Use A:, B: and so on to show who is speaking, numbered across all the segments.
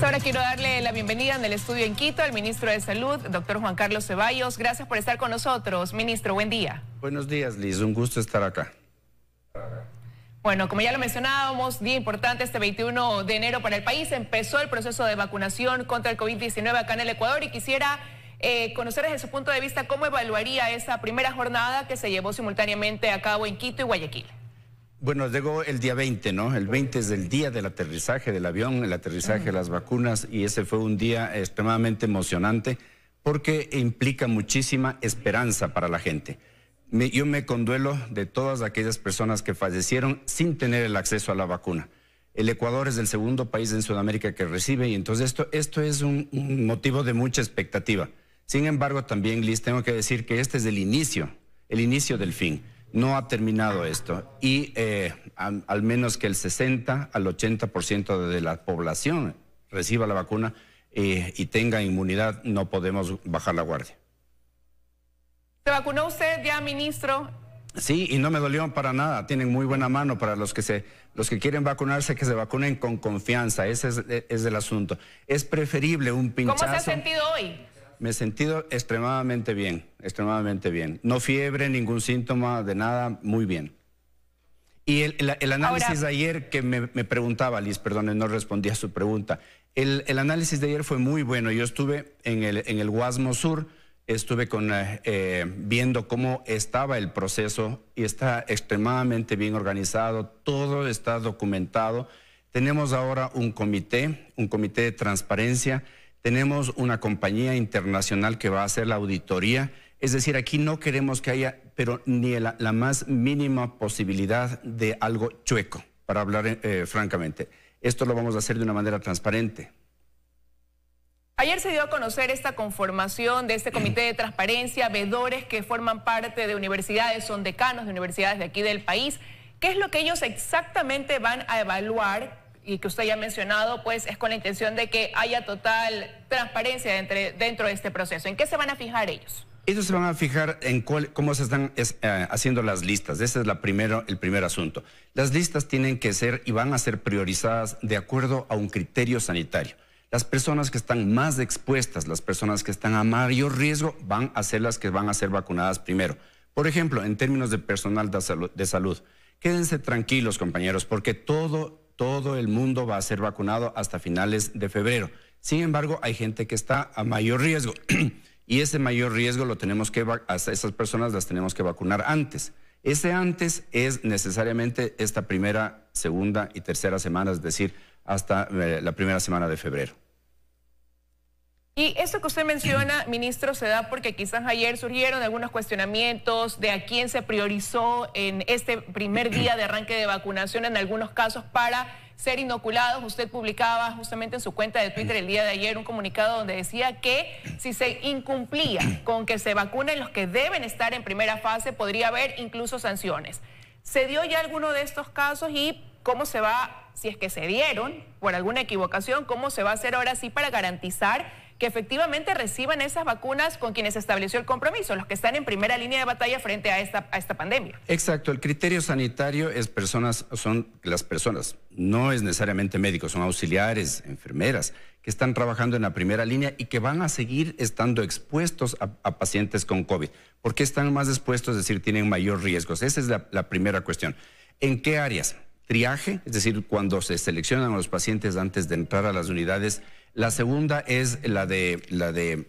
A: Ahora quiero darle la bienvenida en el estudio en Quito al ministro de Salud, doctor Juan Carlos Ceballos. Gracias por estar con nosotros. Ministro, buen día.
B: Buenos días, Liz. Un gusto estar acá.
A: Bueno, como ya lo mencionábamos, día importante este 21 de enero para el país. Empezó el proceso de vacunación contra el COVID-19 acá en el Ecuador y quisiera eh, conocer desde su punto de vista cómo evaluaría esa primera jornada que se llevó simultáneamente a cabo en Quito y Guayaquil.
B: Bueno, llegó el día 20, ¿no? El 20 es el día del aterrizaje del avión, el aterrizaje de las vacunas y ese fue un día extremadamente emocionante porque implica muchísima esperanza para la gente. yo me conduelo de todas aquellas personas que fallecieron sin tener el acceso a la vacuna. El Ecuador es el segundo país en Sudamérica que recibe y entonces esto, esto es un, un motivo de mucha expectativa. Sin embargo, también, Liz, tengo que decir que este es el inicio, el inicio del fin no ha terminado esto y eh, al, menos que el 60 al 80% de la población reciba la vacuna eh, y tenga inmunidad, no podemos bajar la guardia.
A: ¿Se vacunó usted ya, ministro?
B: Sí, y no me dolió para nada. Tienen muy buena mano para los que se, los que quieren vacunarse, que se vacunen con confianza. Ese es, e, es el asunto. Es preferible un pinchazo. ¿Cómo se ha sentido hoy? me he sentido extremadamente bien, extremadamente bien. No fiebre, ningún síntoma de nada, muy bien. Y el, análisis de ayer que me, preguntaba, Liz, perdón, no respondí a su pregunta. El, análisis de ayer fue muy bueno. Yo estuve en el, en el Guasmo Sur, estuve con, eh, eh, viendo cómo estaba el proceso y está extremadamente bien organizado, todo está documentado. Tenemos ahora un comité, un comité de transparencia tenemos una compañía internacional que va a hacer la auditoría. Es decir, aquí no queremos que haya, pero ni la, más mínima posibilidad de algo chueco, para hablar eh, eh, francamente. Esto lo vamos a hacer de una manera transparente.
A: Ayer se dio a conocer esta conformación de este comité de transparencia, vedores que forman parte de universidades, son decanos de universidades de aquí del país. ¿Qué es lo que ellos exactamente van a evaluar? y que usted ya ha mencionado, pues es con la intención de que haya total transparencia entre, dentro de este proceso. ¿En qué se van a fijar ellos?
B: Ellos se van a fijar en cómo se están eh, haciendo las listas. Ese es la primero, el primer asunto. Las listas tienen que ser y van a ser priorizadas de acuerdo a un criterio sanitario. Las personas que están más expuestas, las personas que están a mayor riesgo, van a ser las que van a ser vacunadas primero. Por ejemplo, en términos de personal de salud, de salud quédense tranquilos, compañeros, porque todo todo el mundo va a ser vacunado hasta finales de febrero. Sin embargo, hay gente que está a mayor riesgo y ese mayor riesgo lo tenemos que esas personas las tenemos que vacunar antes. Ese antes es necesariamente esta primera, segunda y tercera semana, es decir, hasta eh, la primera semana de febrero.
A: Y esto que usted menciona, ministro, se da porque quizás ayer surgieron algunos cuestionamientos de a quién se priorizó en este primer día de arranque de vacunación en algunos casos para ser inoculados. Usted publicaba justamente en su cuenta de Twitter el día de ayer un comunicado donde decía que si se incumplía con que se vacunen los que deben estar en primera fase, podría haber incluso sanciones. ¿Se dio ya alguno de estos casos y cómo se va, si es que se dieron por alguna equivocación, cómo se va a hacer ahora sí para garantizar que efectivamente reciban esas vacunas con quienes estableció el compromiso, los que están en primera línea de batalla frente a esta, a esta pandemia.
B: Exacto, el criterio sanitario es personas, son las personas, no es necesariamente médicos, son auxiliares, enfermeras, que están trabajando en la primera línea y que van a seguir estando expuestos a, pacientes con COVID. ¿Por qué están más expuestos? Es decir, tienen mayor riesgos. Esa es la, la primera cuestión. ¿En qué áreas? Triaje, es decir, cuando se seleccionan a los pacientes antes de entrar a las unidades la segunda es la de, la de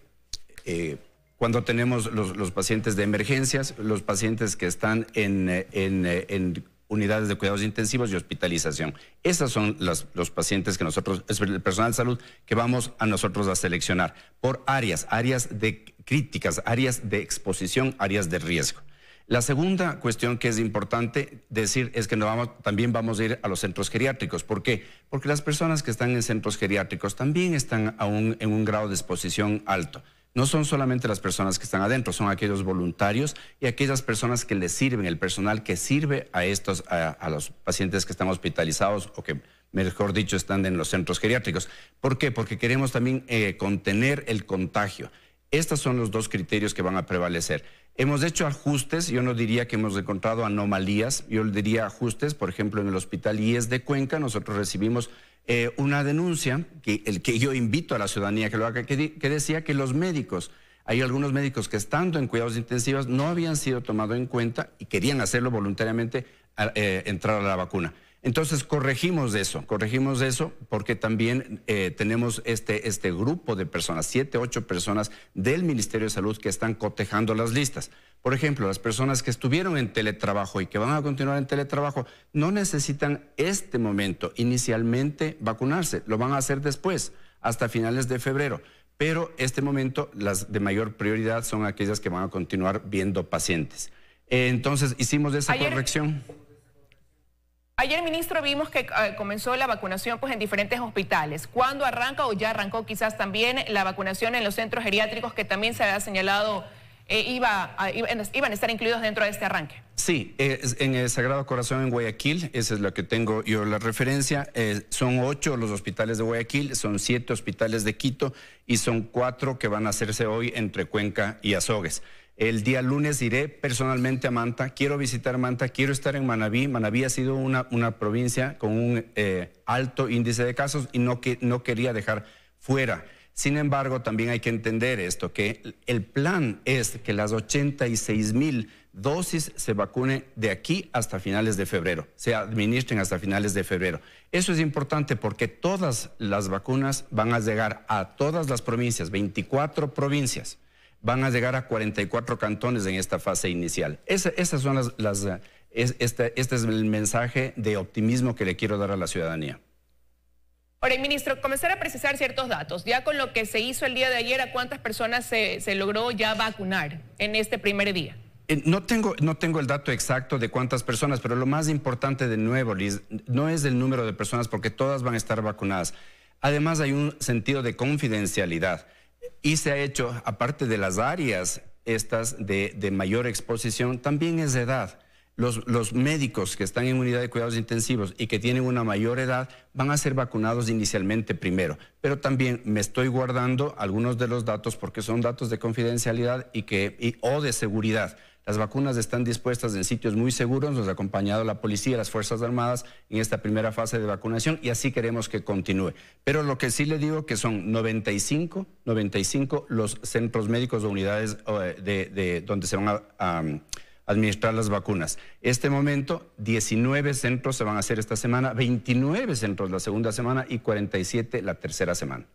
B: eh, cuando tenemos los, pacientes de emergencias, los pacientes que están en, unidades de cuidados intensivos y hospitalización. Esos son los pacientes que nosotros, el personal de salud que vamos a nosotros a seleccionar por áreas, áreas de críticas, áreas de exposición, áreas de riesgo. La segunda cuestión que es importante decir es que también vamos a ir a los centros geriátricos. ¿Por qué? Porque las personas que están en centros geriátricos también están aún en un grado de exposición alto. No son solamente las personas que están adentro, son aquellos voluntarios y aquellas personas que les sirven, el personal que sirve a estos, a, los pacientes que están hospitalizados o que mejor dicho, están en los centros geriátricos. ¿Por qué? Porque queremos también eh, contener el contagio. Estos son los dos criterios que van a prevalecer. Hemos hecho ajustes, yo no diría que hemos encontrado anomalías, yo diría ajustes, por ejemplo, en el hospital IES de Cuenca nosotros recibimos eh, una denuncia, que, el que yo invito a la ciudadanía que lo haga, que, decía que los médicos, hay algunos médicos que estando en cuidados intensivos no habían sido tomados en cuenta y querían hacerlo voluntariamente eh, entrar a la vacuna. Entonces corregimos eso, corregimos eso porque también eh, tenemos este, este grupo de personas, siete, ocho personas del Ministerio de Salud que están cotejando las listas. Por ejemplo, las personas que estuvieron en teletrabajo y que van a continuar en teletrabajo no necesitan este momento inicialmente vacunarse, lo van a hacer después, hasta finales de febrero. Pero este momento las de mayor prioridad son aquellas que van a continuar viendo pacientes. Eh, entonces hicimos esa corrección.
A: Ayer, ministro, vimos que eh, comenzó la vacunación pues, en diferentes hospitales. ¿Cuándo arranca o ya arrancó quizás también la vacunación en los centros geriátricos que también se había señalado eh, iban a estar incluidos dentro de este arranque?
B: Sí, eh, en el Sagrado Corazón en Guayaquil, esa es la que tengo yo la referencia, son ocho los hospitales de Guayaquil, son siete hospitales de Quito y son cuatro que van a hacerse hoy entre Cuenca y Azogues. El día lunes iré personalmente a Manta, quiero visitar Manta, quiero estar en Manabí. Manabí ha sido una, una provincia con un eh, alto índice de casos y no, que, no quería dejar fuera. Sin embargo, también hay que entender esto, que el plan es que las 86 mil dosis se vacunen de aquí hasta finales de febrero, se administren hasta finales de febrero. Eso es importante porque todas las vacunas van a llegar a todas las provincias, 24 provincias van a llegar a 44 cantones en esta fase inicial. esas son las, este, este, es el mensaje de optimismo que le quiero dar a la ciudadanía.
A: Ahora, ministro, comenzar a precisar ciertos datos. Ya con lo que se hizo el día de ayer, ¿a cuántas personas se, logró ya vacunar en este primer día?
B: Eh, no tengo, no tengo el dato exacto de cuántas personas, pero lo más importante de nuevo, Liz, no es el número de personas porque todas van a estar vacunadas. Además, hay un sentido de confidencialidad. Y se ha hecho, aparte de las áreas estas de, mayor exposición, también es de edad. Los, médicos que están en unidad de cuidados intensivos y que tienen una mayor edad van a ser vacunados inicialmente primero. Pero también me estoy guardando algunos de los datos porque son datos de confidencialidad o de seguridad. Las vacunas están dispuestas en sitios muy seguros, nos ha acompañado la policía, y las Fuerzas Armadas en esta primera fase de vacunación y así queremos que continúe. Pero lo que sí le digo que son 95, 95 los centros médicos o unidades eh, donde se van a um, administrar las vacunas. Este momento, 19 centros se van a hacer esta semana, 29 centros la segunda semana y 47 la tercera semana.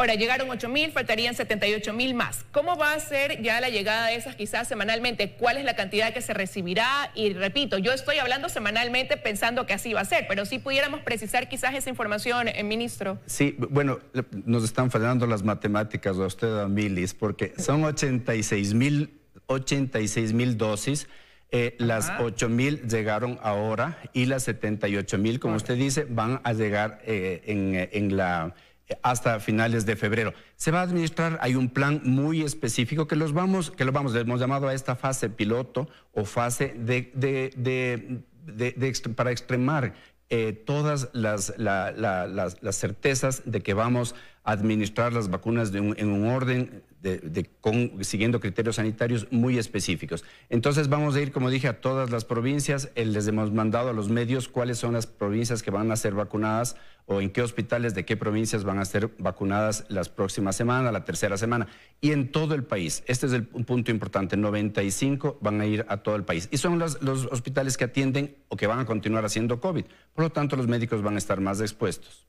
A: Ahora, llegaron 8 mil, faltarían 78 mil más. ¿Cómo va a ser ya la llegada de esas quizás semanalmente? ¿Cuál es la cantidad que se recibirá? Y repito, yo estoy hablando semanalmente pensando que así va a ser, pero si pudiéramos precisar quizás esa información, eh, ministro.
B: Sí, bueno, nos están fallando las matemáticas a usted, a Milis, porque son 86 mil dosis. Eh, las 8 mil llegaron ahora y las 78 mil, como usted dice, van a llegar eh, en la hasta finales de febrero. Se va a administrar, hay un plan muy específico que los vamos, que lo vamos, hemos llamado a esta fase piloto o fase de, de, de, de para extremar eh, todas las, las, las, certezas de que vamos a administrar las vacunas en un orden con, siguiendo criterios sanitarios muy específicos. Entonces vamos a ir, como dije, a todas las provincias. Eh, les hemos mandado a los medios cuáles son las provincias que van a ser vacunadas o en qué hospitales de qué provincias van a ser vacunadas las próximas semanas, la tercera semana. Y en todo el país, este es el, un punto importante, 95 van a ir a todo el país. Y son los hospitales que atienden o que van a continuar haciendo COVID. Por lo tanto, los médicos van a estar más expuestos.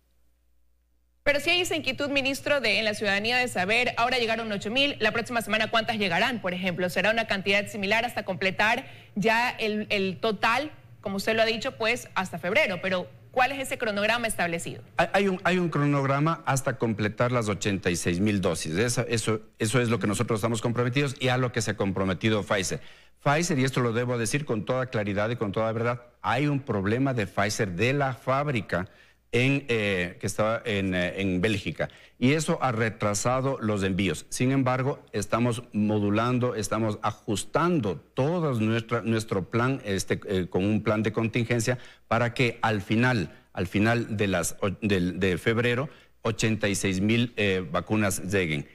A: Pero si hay esa inquietud, ministro, de en la ciudadanía de saber, ahora llegaron 8 mil, la próxima semana cuántas llegarán, por ejemplo, será una cantidad similar hasta completar ya el, total, como usted lo ha dicho, pues hasta febrero, pero ¿Cuál es ese cronograma establecido?
B: Hay un, cronograma hasta completar las 86 mil dosis. Eso, eso, eso, es lo que nosotros estamos comprometidos y a lo que se ha comprometido Pfizer. Pfizer, y esto lo debo decir con toda claridad y con toda verdad, hay un problema de Pfizer de la fábrica eh, que estaba eh, en, Bélgica. Y eso ha retrasado los envíos. Sin embargo, estamos modulando, estamos ajustando todo nuestra, nuestro plan este, eh, con un plan de contingencia para que al final, al final de, las, de febrero, 86 mil vacunas lleguen.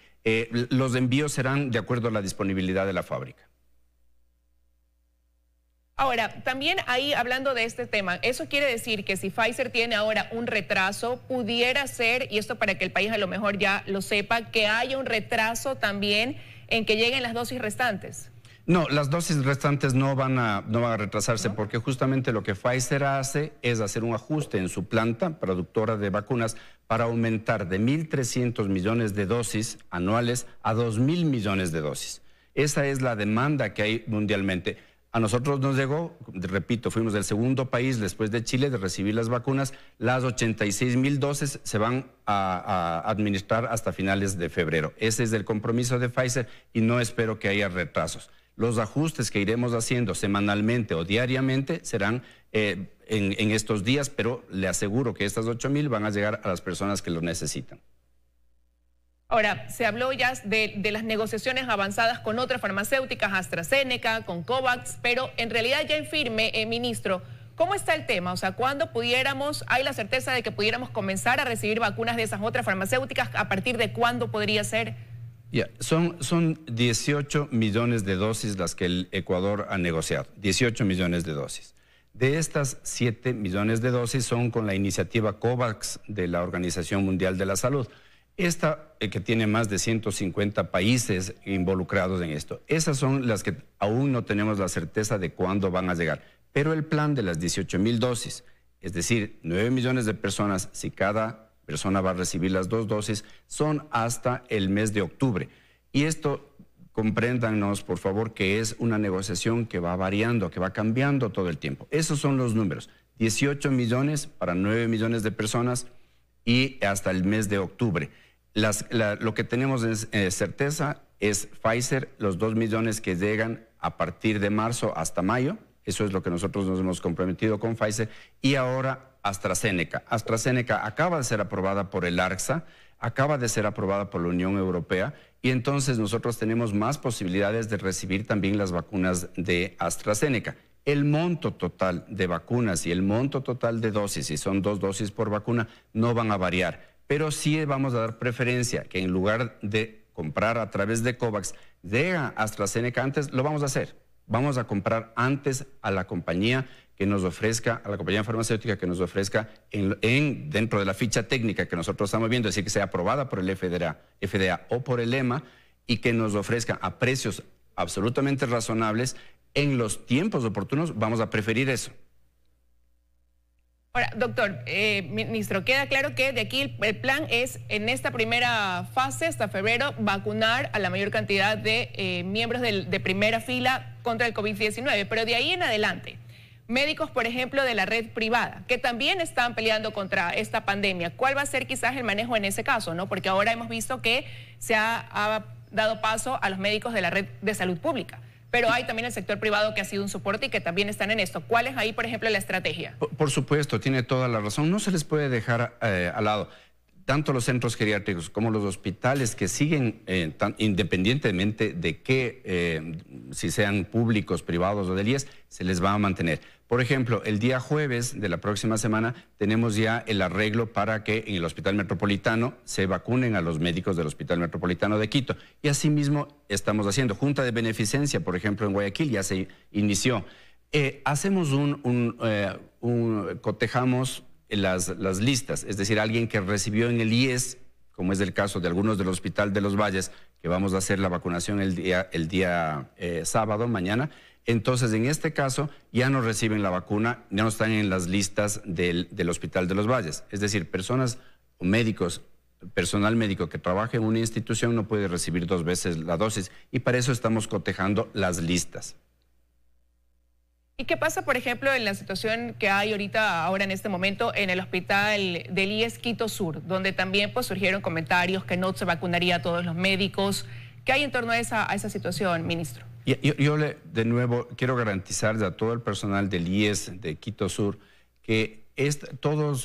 B: los envíos serán de acuerdo a la disponibilidad de la fábrica.
A: Ahora, también ahí hablando de este tema, eso quiere decir que si Pfizer tiene ahora un retraso, pudiera ser, y esto para que el país a lo mejor ya lo sepa, que haya un retraso también en que lleguen las dosis restantes.
B: No, las dosis restantes no van a, no van a retrasarse porque justamente lo que Pfizer hace es hacer un ajuste en su planta productora de vacunas para aumentar de 1.300 millones de dosis anuales a 2.000 millones de dosis. Esa es la demanda que hay mundialmente. A nosotros nos llegó, repito, fuimos el segundo país después de Chile de recibir las vacunas. Las 86 mil dosis se van a, administrar hasta finales de febrero. Ese es el compromiso de Pfizer y no espero que haya retrasos. Los ajustes que iremos haciendo semanalmente o diariamente serán eh, en, en, estos días, pero le aseguro que estas 8 mil van a llegar a las personas que lo necesitan.
A: Ahora, se habló ya de, las negociaciones avanzadas con otras farmacéuticas, AstraZeneca, con COVAX, pero en realidad ya en firme, eh, ministro, ¿cómo está el tema? O sea, ¿cuándo pudiéramos, hay la certeza de que pudiéramos comenzar a recibir vacunas de esas otras farmacéuticas? ¿A partir de cuándo podría ser?
B: Son, son 18 millones de dosis las que el Ecuador ha negociado, 18 millones de dosis. De estas 7 millones de dosis son con la iniciativa COVAX de la Organización Mundial de la Salud. Esta eh, que tiene más de 150 países involucrados en esto. Esas son las que aún no tenemos la certeza de cuándo van a llegar. Pero el plan de las 18 mil dosis, es decir, 9 millones de personas, si cada persona va a recibir las dos dosis, son hasta el mes de octubre. Y esto, compréndanos, por favor, que es una negociación que va variando, que va cambiando todo el tiempo. Esos son los números. 18 millones para 9 millones de personas y hasta el mes de octubre lo que tenemos es, eh, certeza es Pfizer, los dos millones que llegan a partir de marzo hasta mayo. Eso es lo que nosotros nos hemos comprometido con Pfizer. Y ahora AstraZeneca. AstraZeneca acaba de ser aprobada por el ARCSA, acaba de ser aprobada por la Unión Europea y entonces nosotros tenemos más posibilidades de recibir también las vacunas de AstraZeneca. El monto total de vacunas y el monto total de dosis, si son dos dosis por vacuna, no van a variar pero sí vamos a dar preferencia que en lugar de comprar a través de COVAX, de AstraZeneca antes, lo vamos a hacer. Vamos a comprar antes a la compañía que nos ofrezca, a la compañía farmacéutica que nos ofrezca en, dentro de la ficha técnica que nosotros estamos viendo, es decir, que sea aprobada por el FDA o por el EMA y que nos ofrezca a precios absolutamente razonables en los tiempos oportunos, vamos a preferir eso.
A: Ahora, doctor, eh, ministro, queda claro que de aquí el plan es en esta primera fase, hasta febrero, vacunar a la mayor cantidad de eh, miembros de, primera fila contra el COVID-19, pero de ahí en adelante, médicos, por ejemplo, de la red privada, que también están peleando contra esta pandemia. ¿Cuál va a ser quizás el manejo en ese caso? ¿no? Porque ahora hemos visto que se ha dado paso a los médicos de la red de salud pública pero hay también el sector privado que ha sido un soporte y que también están en esto. ¿Cuál es ahí, por ejemplo, la estrategia?
B: Por, supuesto, tiene toda la razón. No se les puede dejar eh, al lado. Tanto los centros geriátricos como los hospitales que siguen, eh, independientemente de que, eh, si sean públicos, privados o del IES, se les va a mantener. Por ejemplo, el día jueves de la próxima semana tenemos ya el arreglo para que en el Hospital Metropolitano se vacunen a los médicos del Hospital Metropolitano de Quito. Y asimismo estamos haciendo Junta de Beneficencia, por ejemplo, en Guayaquil ya se inició. Eh, hacemos un, eh, cotejamos las, listas, es decir, alguien que recibió en el IES como es el caso de algunos del Hospital de los Valles, que vamos a hacer la vacunación el día, el día eh, sábado, mañana, entonces en este caso ya no reciben la vacuna, ya no están en las listas del, Hospital de los Valles. Es decir, personas, o médicos, personal médico que trabaja en una institución no puede recibir dos veces la dosis y para eso estamos cotejando las listas.
A: ¿Y qué pasa, por ejemplo, en la situación que hay ahorita, ahora en este momento, en el hospital del IES Quito Sur, donde también pues, surgieron comentarios que no se vacunaría a todos los médicos? ¿Qué hay en torno a esa situación, ministro?
B: yo, le, de nuevo quiero garantizarle a todo el personal del IES de Quito Sur que todo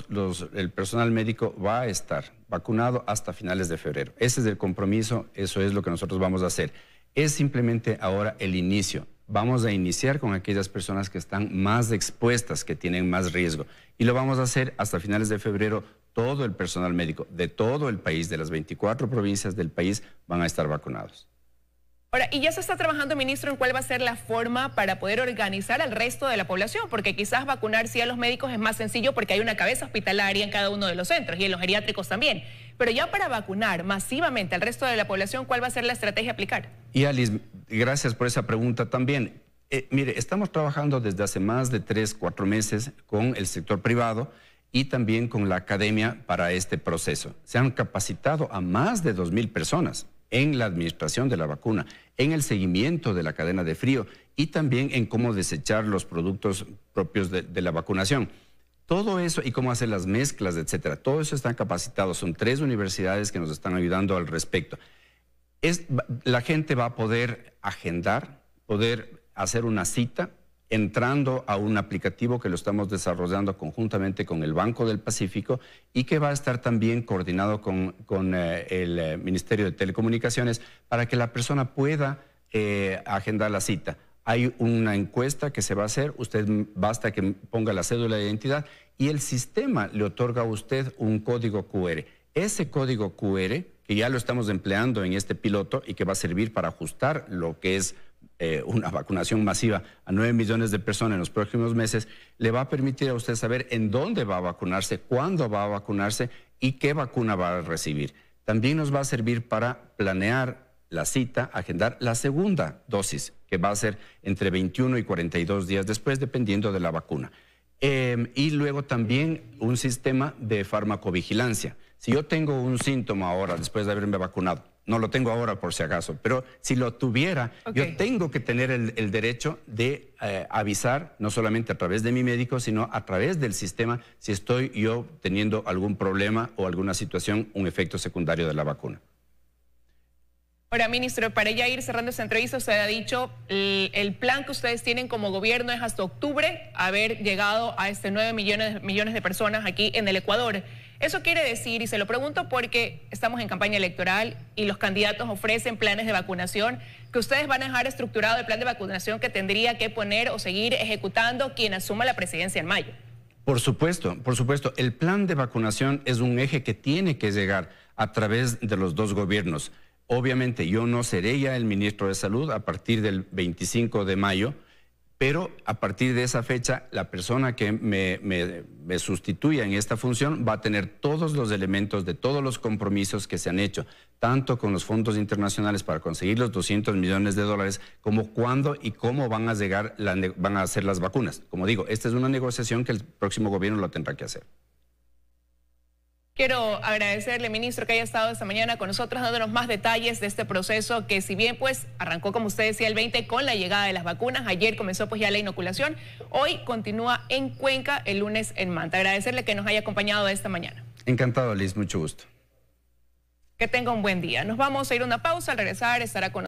B: el personal médico va a estar vacunado hasta finales de febrero. Ese es el compromiso, eso es lo que nosotros vamos a hacer. Es simplemente ahora el inicio. Vamos a iniciar con aquellas personas que están más expuestas, que tienen más riesgo. Y lo vamos a hacer hasta finales de febrero. Todo el personal médico de todo el país, de las 24 provincias del país, van a estar vacunados.
A: Ahora, y ya se está trabajando, ministro, en cuál va a ser la forma para poder organizar al resto de la población, porque quizás vacunar sí a los médicos es más sencillo porque hay una cabeza hospitalaria en cada uno de los centros y en los geriátricos también. Pero ya para vacunar masivamente al resto de la población, ¿cuál va a ser la estrategia a aplicar?
B: Y Alice, gracias por esa pregunta también. Eh, mire, estamos trabajando desde hace más de tres, cuatro meses con el sector privado y también con la academia para este proceso. Se han capacitado a más de 2.000 personas en la administración de la vacuna, en el seguimiento de la cadena de frío y también en cómo desechar los productos propios de, la vacunación. Todo eso y cómo hacer las mezclas, etcétera. Todo eso están capacitados. Son tres universidades que nos están ayudando al respecto. la gente va a poder agendar, poder hacer una cita entrando a un aplicativo que lo estamos desarrollando conjuntamente con el Banco del Pacífico y que va a estar también coordinado con, eh, el eh, Ministerio de Telecomunicaciones para que la persona pueda eh, agendar la cita. Hay una encuesta que se va a hacer, usted basta que ponga la cédula de identidad y el sistema le otorga a usted un código QR. Ese código QR, que ya lo estamos empleando en este piloto y que va a servir para ajustar lo que es eh, una vacunación masiva a 9 millones de personas en los próximos meses, le va a permitir a usted saber en dónde va a vacunarse, cuándo va a vacunarse y qué vacuna va a recibir. También nos va a servir para planear la cita, agendar la segunda dosis, que va a ser entre 21 y 42 días después, dependiendo de la vacuna. Em, y luego también un sistema de farmacovigilancia. Si yo tengo un síntoma ahora después de haberme vacunado no lo tengo ahora por si acaso, pero si lo tuviera, yo tengo que tener el, derecho de eh, avisar, no solamente a través de mi médico, sino a través del sistema, si estoy yo teniendo algún problema o alguna situación, un efecto secundario de la vacuna.
A: Ahora, ministro, para ya ir cerrando esta entrevista, usted ha dicho el, plan que ustedes tienen como gobierno es hasta octubre haber llegado a este 9 millones, millones de personas aquí en el Ecuador. Eso quiere decir, y se lo pregunto porque estamos en campaña electoral y los candidatos ofrecen planes de vacunación, que ustedes van a dejar estructurado el plan de vacunación que tendría que poner o seguir ejecutando quien asuma la presidencia en mayo.
B: Por supuesto, por supuesto. El plan de vacunación es un eje que tiene que llegar a través de los dos gobiernos. Obviamente yo no seré ya el ministro de Salud a partir del 25 de mayo, pero a partir de esa fecha la persona que me, sustituya en esta función va a tener todos los elementos de todos los compromisos que se han hecho, tanto con los fondos internacionales para conseguir los 200 millones de dólares, como cuándo y cómo van a llegar, van a hacer las vacunas. Como digo, esta es una negociación que el próximo gobierno lo tendrá que hacer.
A: Quiero agradecerle, ministro, que haya estado esta mañana con nosotros dándonos más detalles de este proceso que si bien pues arrancó, como usted decía, el 20 con la llegada de las vacunas, ayer comenzó pues ya la inoculación, hoy continúa en Cuenca, el lunes en Manta. Agradecerle que nos haya acompañado esta mañana.
B: Encantado, Liz, mucho gusto.
A: Que tenga un buen día. Nos vamos a ir a una pausa, al regresar estará con